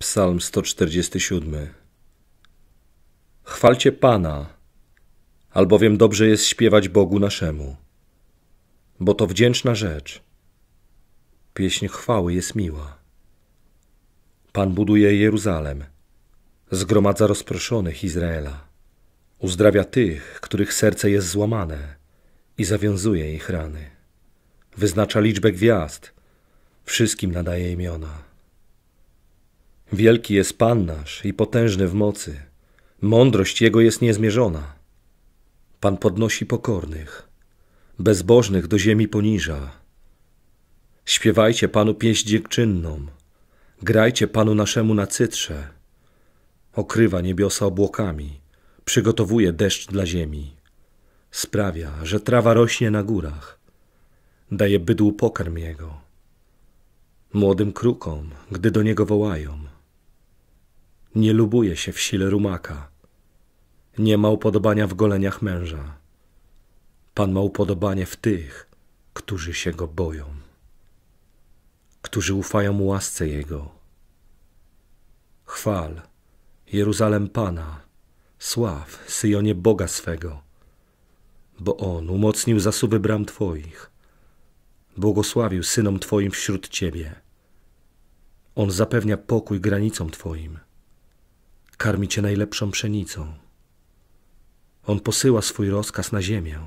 Psalm 147 Chwalcie Pana, albowiem dobrze jest śpiewać Bogu naszemu, bo to wdzięczna rzecz. Pieśń chwały jest miła. Pan buduje Jeruzalem, zgromadza rozproszonych Izraela, uzdrawia tych, których serce jest złamane i zawiązuje ich rany. Wyznacza liczbę gwiazd, wszystkim nadaje imiona Wielki jest Pan nasz i potężny w mocy. Mądrość Jego jest niezmierzona. Pan podnosi pokornych, bezbożnych do ziemi poniża. Śpiewajcie Panu pieśń dziękczynną, grajcie Panu naszemu na cytrze. Okrywa niebiosa obłokami, przygotowuje deszcz dla ziemi. Sprawia, że trawa rośnie na górach, daje bydłu pokarm jego. Młodym krukom, gdy do niego wołają – nie lubuje się w sile rumaka. Nie ma upodobania w goleniach męża. Pan ma upodobanie w tych, którzy się go boją, którzy ufają łasce jego. Chwal, Jeruzalem Pana, sław, Syjonie Boga swego, bo on umocnił zasuwy bram Twoich, błogosławił synom Twoim wśród Ciebie. On zapewnia pokój granicom Twoim karmi cię najlepszą pszenicą. On posyła swój rozkaz na ziemię.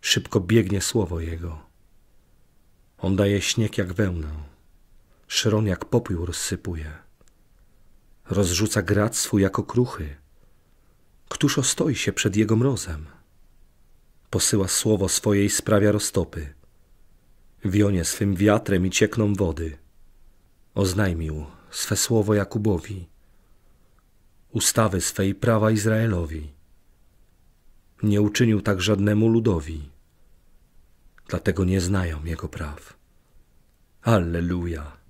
Szybko biegnie słowo Jego. On daje śnieg jak wełnę, szron jak popiół rozsypuje. Rozrzuca grad swój jako kruchy. Któż ostoi się przed Jego mrozem? Posyła słowo swoje i sprawia roztopy. Wionie swym wiatrem i ciekną wody. Oznajmił swe słowo Jakubowi ustawy swej prawa Izraelowi. Nie uczynił tak żadnemu ludowi, dlatego nie znają jego praw. Alleluja!